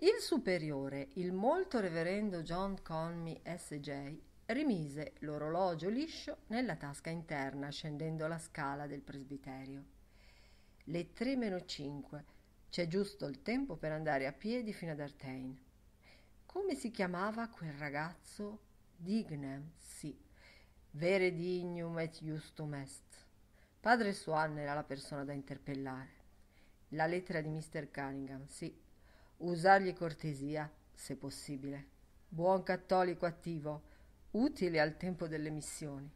Il superiore, il molto reverendo John Conmy S.J., rimise l'orologio liscio nella tasca interna scendendo la scala del presbiterio. Le tre meno cinque. C'è giusto il tempo per andare a piedi fino ad Artain. Come si chiamava quel ragazzo? Dignam, sì. Vere dignum et justum est. Padre Swan era la persona da interpellare. La lettera di Mr. Cunningham, sì, usargli cortesia, se possibile. Buon cattolico attivo, utile al tempo delle missioni.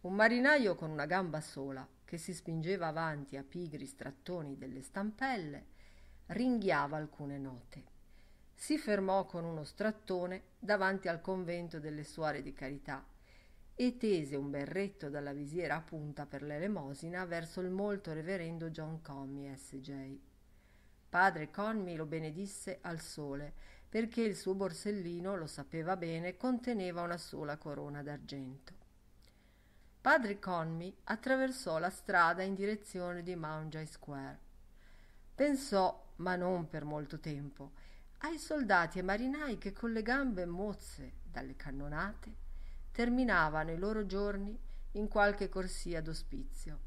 Un marinaio con una gamba sola, che si spingeva avanti a pigri strattoni delle stampelle, ringhiava alcune note. Si fermò con uno strattone davanti al convento delle suore di carità e tese un berretto dalla visiera a punta per l'elemosina verso il molto reverendo John Commy S.J. Padre Conmi lo benedisse al sole, perché il suo borsellino, lo sapeva bene, conteneva una sola corona d'argento. Padre Conmi attraversò la strada in direzione di Mountjoy Square. Pensò, ma non per molto tempo, ai soldati e marinai che con le gambe mozze dalle cannonate terminavano i loro giorni in qualche corsia d'ospizio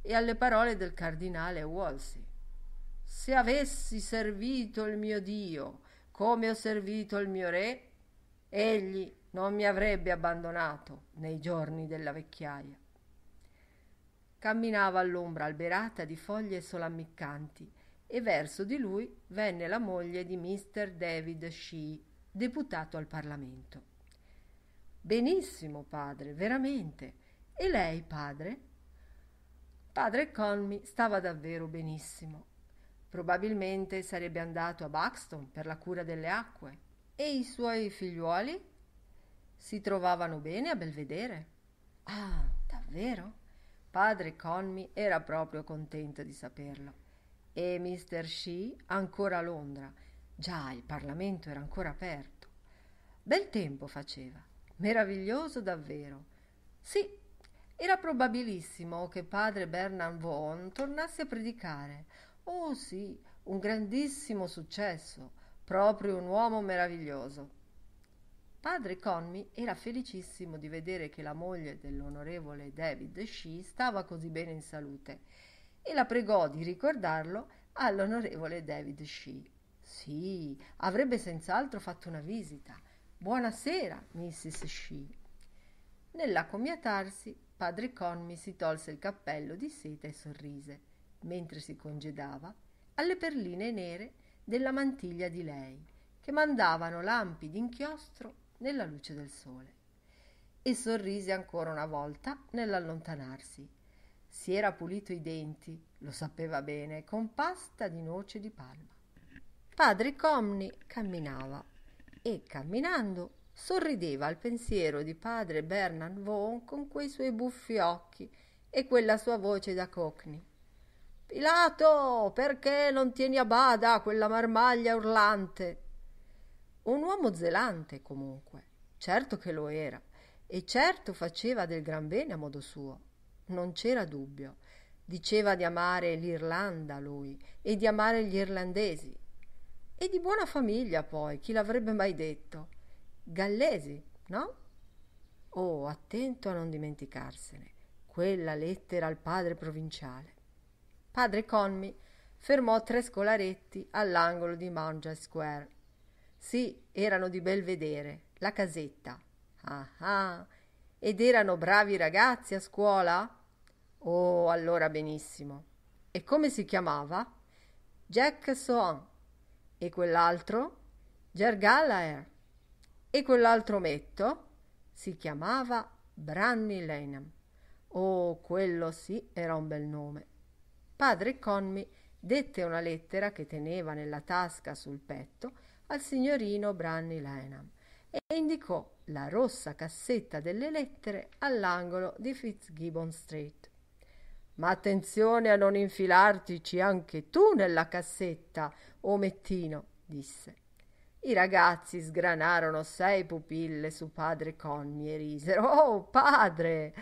e alle parole del cardinale Wolsey se avessi servito il mio Dio come ho servito il mio Re, egli non mi avrebbe abbandonato nei giorni della vecchiaia. Camminava all'ombra alberata di foglie solammiccanti e verso di lui venne la moglie di Mr. David Shee, deputato al Parlamento. Benissimo, padre, veramente. E lei, padre? Padre Conmi stava davvero benissimo Probabilmente sarebbe andato a Buxton per la cura delle acque. E i suoi figliuoli? Si trovavano bene a Belvedere. Ah, davvero? Padre Conmi era proprio contento di saperlo. E Mr. Shee ancora a Londra. Già, il Parlamento era ancora aperto. Bel tempo faceva. Meraviglioso davvero. Sì, era probabilissimo che padre Bernard Vaughan tornasse a predicare Oh sì, un grandissimo successo, proprio un uomo meraviglioso. Padre Conmi era felicissimo di vedere che la moglie dell'onorevole David Shee stava così bene in salute e la pregò di ricordarlo all'onorevole David Shee. Sì, avrebbe senz'altro fatto una visita. Buonasera, Mrs. Shee. Nell'accomiatarsi, padre Conmi si tolse il cappello di seta e sorrise mentre si congedava, alle perline nere della mantiglia di lei, che mandavano lampi d'inchiostro nella luce del sole. E sorrise ancora una volta nell'allontanarsi. Si era pulito i denti, lo sapeva bene, con pasta di noce di palma. Padre Comni camminava e, camminando, sorrideva al pensiero di padre Bernard Vaughan con quei suoi buffi occhi e quella sua voce da cockney. Pilato, perché non tieni a bada quella marmaglia urlante? Un uomo zelante, comunque, certo che lo era, e certo faceva del gran bene a modo suo, non c'era dubbio. Diceva di amare l'Irlanda lui e di amare gli irlandesi. E di buona famiglia poi, chi l'avrebbe mai detto? Gallesi, no? Oh, attento a non dimenticarsene quella lettera al padre provinciale. Padre Conmi fermò tre scolaretti all'angolo di Mounger Square. Sì, erano di bel vedere, la casetta. Ah ah! Ed erano bravi ragazzi a scuola? Oh, allora benissimo. E come si chiamava? Jack Sohan. E quell'altro? Gergallaer. E quell'altro metto? Si chiamava Branny Lenham. Oh, quello sì, era un bel nome padre Conmi dette una lettera che teneva nella tasca sul petto al signorino Branny Lenham e indicò la rossa cassetta delle lettere all'angolo di Fitzgibbon Street. Ma attenzione a non infilartici anche tu nella cassetta, omettino, disse. I ragazzi sgranarono sei pupille su padre Conmi e risero. Oh, padre!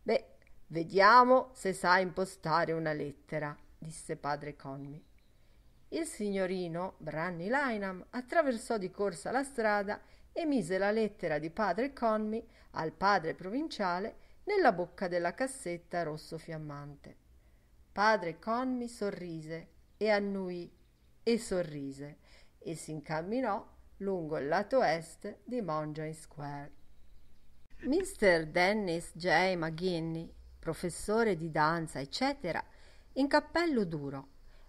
Beh, Vediamo se sa impostare una lettera, disse padre Conmi. Il signorino Branny Lainam attraversò di corsa la strada e mise la lettera di padre Conmi al padre provinciale nella bocca della cassetta rosso fiammante. Padre Conmi sorrise e annui e sorrise e si incamminò lungo il lato est di Mongine Square. Mr. Dennis J. McGinney professore di danza, eccetera, in cappello duro,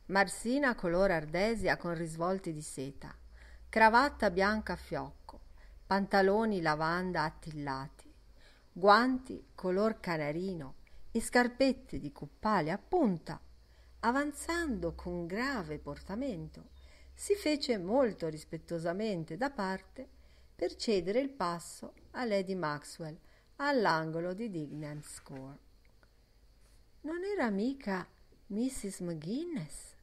marsina color ardesia con risvolti di seta, cravatta bianca a fiocco, pantaloni lavanda attillati, guanti color canarino e scarpette di cuppale a punta, avanzando con grave portamento, si fece molto rispettosamente da parte per cedere il passo a Lady Maxwell all'angolo di Dignam Score non era mica Mrs. McGuinness.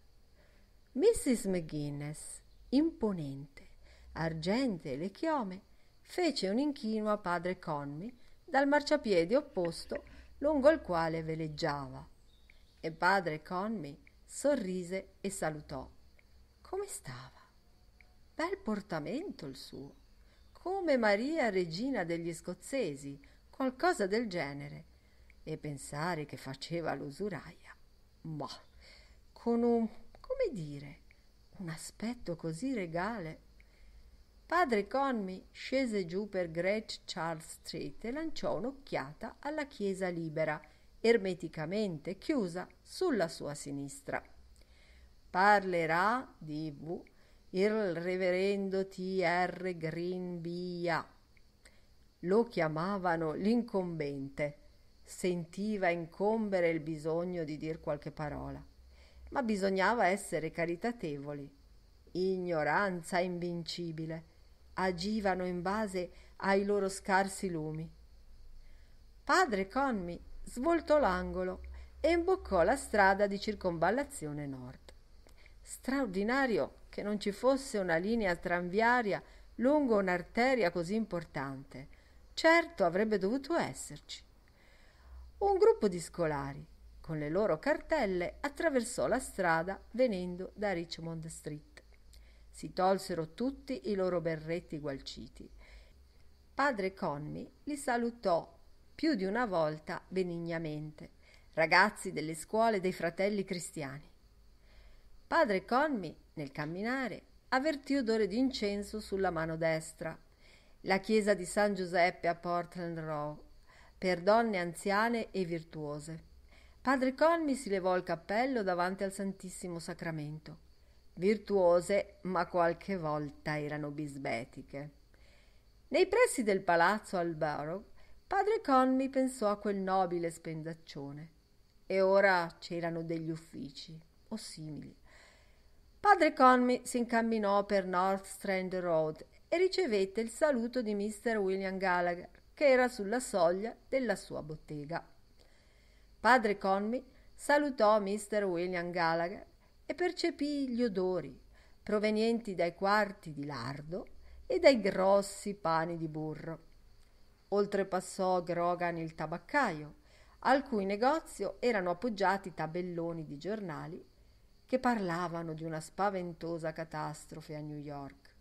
Mrs. McGuinness, imponente, argente le chiome, fece un inchino a padre Conmi dal marciapiede opposto lungo il quale veleggiava. E padre Conmi sorrise e salutò. Come stava? Bel portamento il suo, come Maria regina degli scozzesi, qualcosa del genere e pensare che faceva l'usuraia. Ma boh, con un, come dire, un aspetto così regale. Padre Conmi scese giù per Great Charles Street e lanciò un'occhiata alla chiesa libera, ermeticamente chiusa sulla sua sinistra. Parlerà di V il reverendo T.R. Greenbia. Lo chiamavano l'incombente sentiva incombere il bisogno di dir qualche parola, ma bisognava essere caritatevoli. Ignoranza invincibile. Agivano in base ai loro scarsi lumi. Padre Conmi svoltò l'angolo e imboccò la strada di circonvallazione nord. Straordinario che non ci fosse una linea tranviaria lungo un'arteria così importante. Certo avrebbe dovuto esserci. Un gruppo di scolari con le loro cartelle attraversò la strada venendo da Richmond Street. Si tolsero tutti i loro berretti gualciti. Padre Conmi li salutò più di una volta benignamente, ragazzi delle scuole dei fratelli cristiani. Padre Conmi, nel camminare, avvertì odore di incenso sulla mano destra. La chiesa di San Giuseppe a Portland Row per donne anziane e virtuose. Padre Colmi si levò il cappello davanti al Santissimo Sacramento. Virtuose, ma qualche volta erano bisbetiche. Nei pressi del palazzo al Albaro, padre Colmi pensò a quel nobile spendaccione. E ora c'erano degli uffici o simili. Padre Conmi si incamminò per North Strand Road e ricevette il saluto di Mr. William Gallagher, che era sulla soglia della sua bottega. Padre Conmi salutò Mr. William Gallagher e percepì gli odori provenienti dai quarti di lardo e dai grossi pani di burro. Oltrepassò Grogan il tabaccaio, al cui negozio erano appoggiati tabelloni di giornali che parlavano di una spaventosa catastrofe a New York.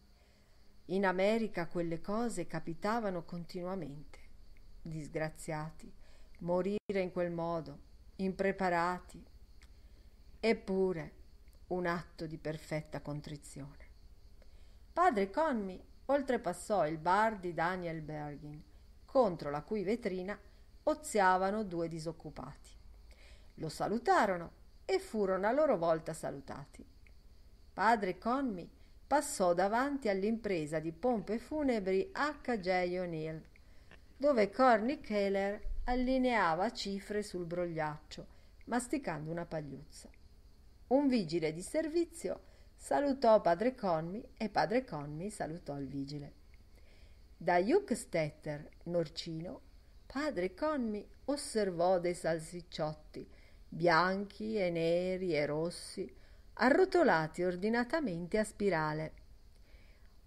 In America quelle cose capitavano continuamente. Disgraziati, morire in quel modo, impreparati. Eppure un atto di perfetta contrizione. Padre Conmi oltrepassò il bar di Daniel Bergin, contro la cui vetrina oziavano due disoccupati. Lo salutarono e furono a loro volta salutati. Padre Conmi passò davanti all'impresa di pompe funebri H.J. O'Neill, dove Corny Keller allineava cifre sul brogliaccio, masticando una pagliuzza. Un vigile di servizio salutò padre Conmi e padre Conmi salutò il vigile. Da Juckstetter, Norcino, padre Conmi osservò dei salsicciotti, bianchi e neri e rossi, arrotolati ordinatamente a spirale.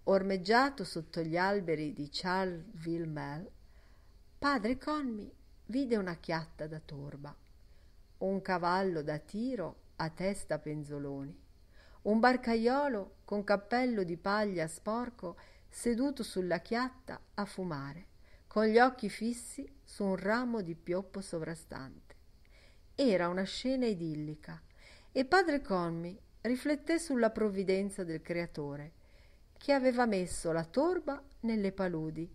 Ormeggiato sotto gli alberi di Charleville Mel, padre Conmi vide una chiatta da torba, un cavallo da tiro a testa penzoloni, un barcaiolo con cappello di paglia sporco seduto sulla chiatta a fumare, con gli occhi fissi su un ramo di pioppo sovrastante. Era una scena idillica, e padre Conmi rifletté sulla provvidenza del Creatore, che aveva messo la torba nelle paludi,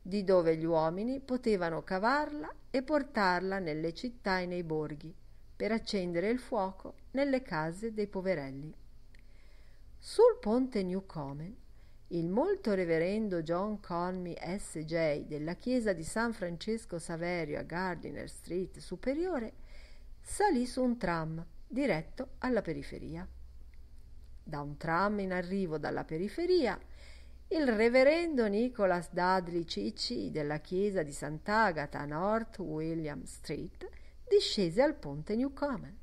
di dove gli uomini potevano cavarla e portarla nelle città e nei borghi, per accendere il fuoco nelle case dei poverelli. Sul ponte Newcomen, il molto reverendo John Conmy S.J. della chiesa di San Francesco Saverio a Gardiner Street Superiore salì su un tram diretto alla periferia. Da un tram in arrivo dalla periferia, il reverendo Nicholas Dudley Cicci della chiesa di Sant'Agata a North William Street discese al ponte Newcomen.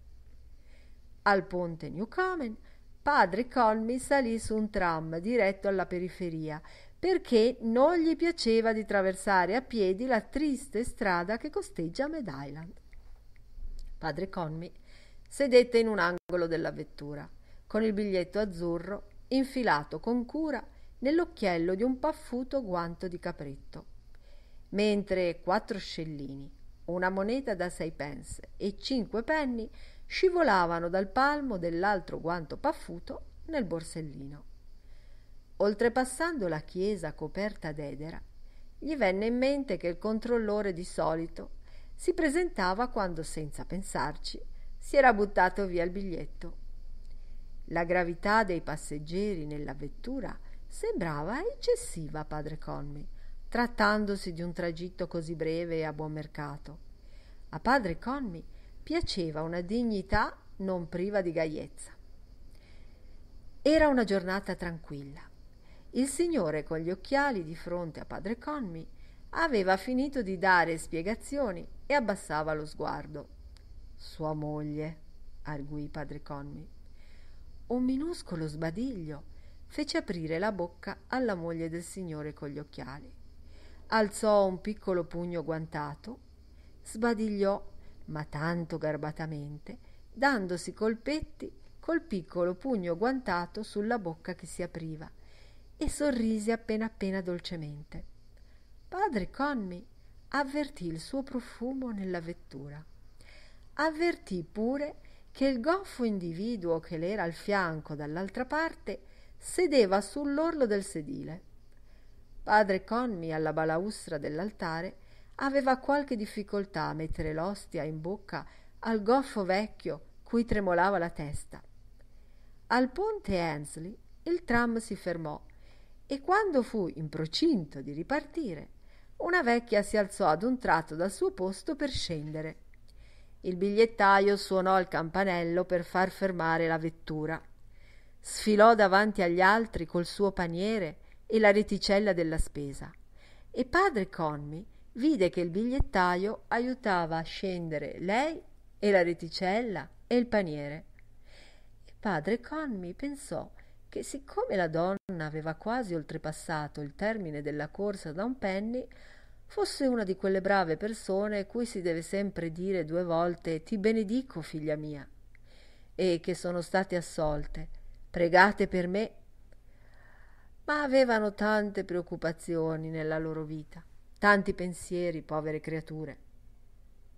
Al ponte Newcomen padre Colmy salì su un tram diretto alla periferia perché non gli piaceva di traversare a piedi la triste strada che costeggia Med Island. Padre Conmi sedette in un angolo della vettura, con il biglietto azzurro infilato con cura nell'occhiello di un paffuto guanto di capretto, mentre quattro scellini, una moneta da sei pence e cinque penny scivolavano dal palmo dell'altro guanto paffuto nel borsellino. Oltrepassando la chiesa coperta d'edera, gli venne in mente che il controllore di solito si presentava quando, senza pensarci, si era buttato via il biglietto. La gravità dei passeggeri nella vettura sembrava eccessiva a padre Conmi, trattandosi di un tragitto così breve e a buon mercato. A padre Conmi piaceva una dignità non priva di gaiezza. Era una giornata tranquilla. Il signore con gli occhiali di fronte a padre Conmi aveva finito di dare spiegazioni e abbassava lo sguardo sua moglie, arguì padre Conmi. Un minuscolo sbadiglio fece aprire la bocca alla moglie del signore con gli occhiali. Alzò un piccolo pugno guantato, sbadigliò, ma tanto garbatamente, dandosi colpetti col piccolo pugno guantato sulla bocca che si apriva e sorrise appena appena dolcemente. Padre Conmi avvertì il suo profumo nella vettura avvertì pure che il goffo individuo che le era al fianco dall'altra parte sedeva sull'orlo del sedile. Padre Conmi alla balaustra dell'altare aveva qualche difficoltà a mettere l'ostia in bocca al goffo vecchio cui tremolava la testa. Al ponte Ansley il tram si fermò e quando fu in procinto di ripartire, una vecchia si alzò ad un tratto dal suo posto per scendere. Il bigliettaio suonò il campanello per far fermare la vettura. Sfilò davanti agli altri col suo paniere e la reticella della spesa. E padre Conmi vide che il bigliettaio aiutava a scendere lei e la reticella e il paniere. E padre Conmi pensò che siccome la donna aveva quasi oltrepassato il termine della corsa da un penny, fosse una di quelle brave persone cui si deve sempre dire due volte ti benedico figlia mia e che sono state assolte pregate per me ma avevano tante preoccupazioni nella loro vita tanti pensieri povere creature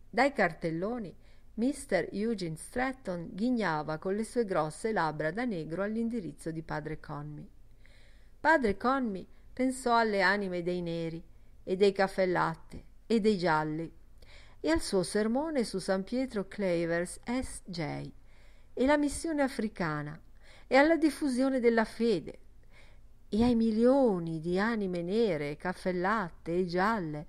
dai cartelloni mister Eugene Stratton ghignava con le sue grosse labbra da negro all'indirizzo di padre Conmi. Padre Conmi pensò alle anime dei neri e dei caffè latte e dei gialli e al suo sermone su San Pietro Clavers S.J. e la missione africana e alla diffusione della fede e ai milioni di anime nere, caffè latte e gialle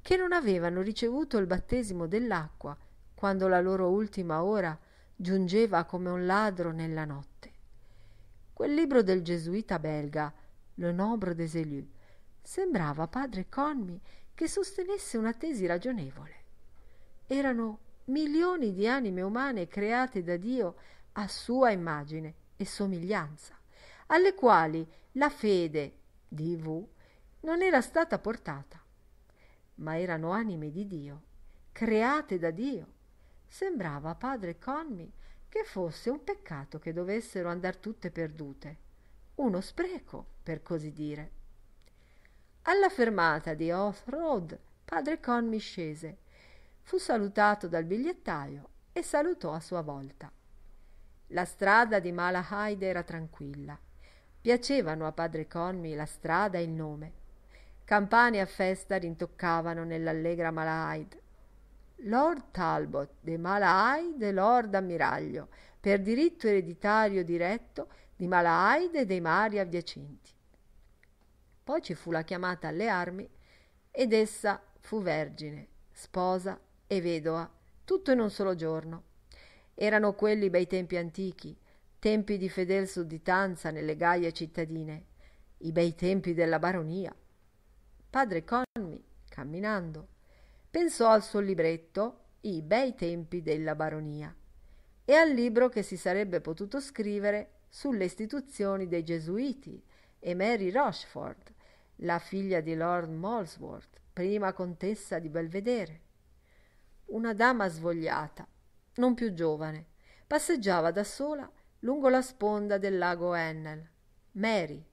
che non avevano ricevuto il battesimo dell'acqua quando la loro ultima ora giungeva come un ladro nella notte. Quel libro del gesuita belga, Le Nobre des Élus, sembrava a padre Conmi che sostenesse una tesi ragionevole. Erano milioni di anime umane create da Dio a sua immagine e somiglianza, alle quali la fede di V non era stata portata, ma erano anime di Dio, create da Dio. Sembrava a padre Conmi che fosse un peccato che dovessero andar tutte perdute, uno spreco, per così dire. Alla fermata di off-road padre Conmi scese, fu salutato dal bigliettaio e salutò a sua volta. La strada di Malahide era tranquilla. Piacevano a padre Conmi la strada e il nome. Campane a festa rintoccavano nell'allegra Malahide. Lord Talbot de Malahide, Lord Ammiraglio, per diritto ereditario diretto di Malahide e dei mari adiacenti. Poi ci fu la chiamata alle armi ed essa fu vergine, sposa e vedova, tutto in un solo giorno. Erano quelli bei tempi antichi, tempi di fedel sudditanza nelle gaie cittadine, i bei tempi della baronia. Padre Conmi, camminando, pensò al suo libretto I bei tempi della baronia e al libro che si sarebbe potuto scrivere sulle istituzioni dei gesuiti e Mary Rochford la figlia di Lord Molesworth, prima contessa di Belvedere. Una dama svogliata, non più giovane, passeggiava da sola lungo la sponda del lago Ennel. Mary,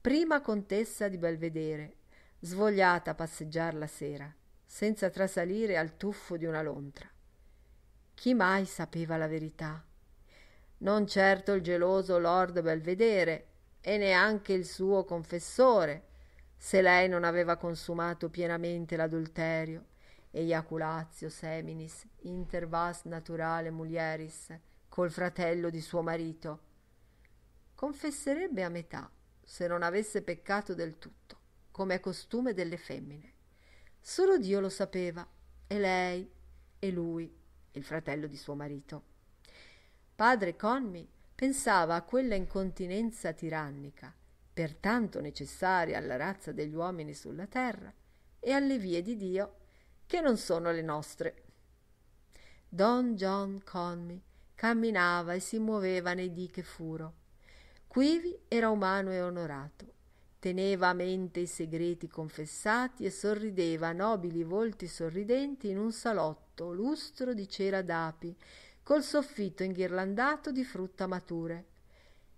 prima contessa di Belvedere, svogliata a passeggiar la sera, senza trasalire al tuffo di una lontra. Chi mai sapeva la verità? Non certo il geloso Lord Belvedere e neanche il suo confessore, se lei non aveva consumato pienamente l'adulterio, eiaculatio seminis inter vas naturale mulieris, col fratello di suo marito, confesserebbe a metà se non avesse peccato del tutto, come è costume delle femmine. Solo Dio lo sapeva, e lei, e lui, il fratello di suo marito. Padre Conmi pensava a quella incontinenza tirannica, pertanto necessaria alla razza degli uomini sulla terra e alle vie di Dio che non sono le nostre. Don John Conmy camminava e si muoveva nei dì che furo. Quivi era umano e onorato, teneva a mente i segreti confessati e sorrideva a nobili volti sorridenti in un salotto lustro di cera d'api, col soffitto inghirlandato di frutta mature,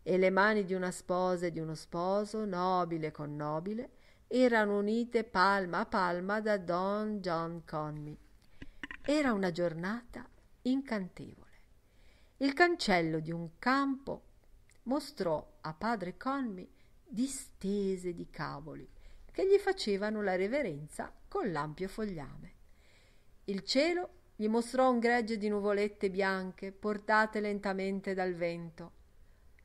e le mani di una sposa e di uno sposo, nobile con nobile, erano unite palma a palma da Don John Conmy. Era una giornata incantevole. Il cancello di un campo mostrò a padre Conmy distese di cavoli che gli facevano la reverenza con l'ampio fogliame. Il cielo gli mostrò un gregge di nuvolette bianche portate lentamente dal vento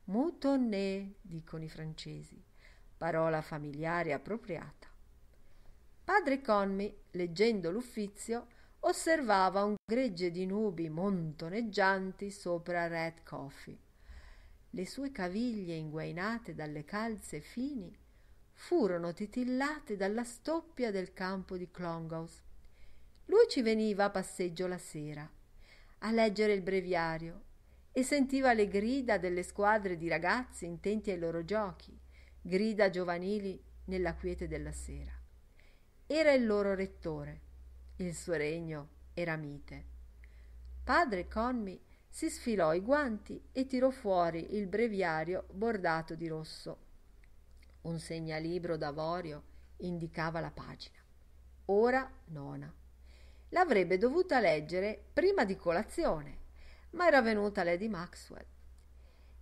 Moutonné, dicono i francesi, parola familiare appropriata. Padre Conmi, leggendo l'uffizio, osservava un gregge di nubi montoneggianti sopra Red Coffee. Le sue caviglie inguainate dalle calze fini furono titillate dalla stoppia del campo di Clongowes. Lui ci veniva a passeggio la sera, a leggere il breviario, e sentiva le grida delle squadre di ragazzi intenti ai loro giochi, grida giovanili nella quiete della sera. Era il loro rettore. Il suo regno era mite. Padre Conmi si sfilò i guanti e tirò fuori il breviario bordato di rosso. Un segnalibro d'avorio indicava la pagina. Ora nona. L'avrebbe dovuta leggere prima di colazione ma era venuta Lady Maxwell.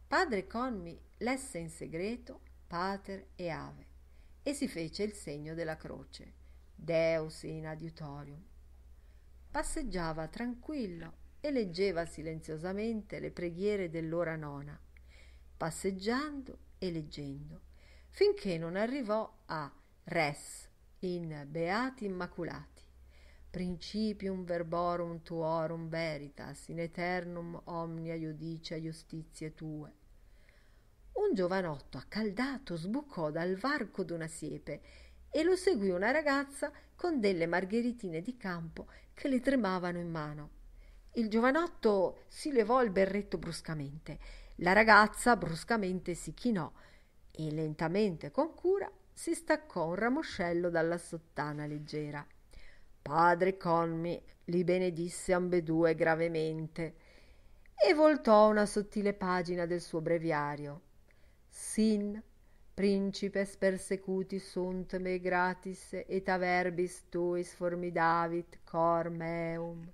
Padre Conmi lesse in segreto Pater e Ave e si fece il segno della croce, Deus in adiutorium. Passeggiava tranquillo e leggeva silenziosamente le preghiere dell'ora nona, passeggiando e leggendo, finché non arrivò a Res in Beati Immaculati principium verborum tuorum veritas, in eternum omnia iudicia justitie tue. Un giovanotto accaldato sbucò dal varco d'una siepe e lo seguì una ragazza con delle margheritine di campo che le tremavano in mano. Il giovanotto si levò il berretto bruscamente, la ragazza bruscamente si chinò e lentamente con cura si staccò un ramoscello dalla sottana leggera. Padre Conmi li benedisse ambedue gravemente e voltò una sottile pagina del suo breviario. Sin principes persecuti sunt me gratis et averbis tuis formidavit cor meum.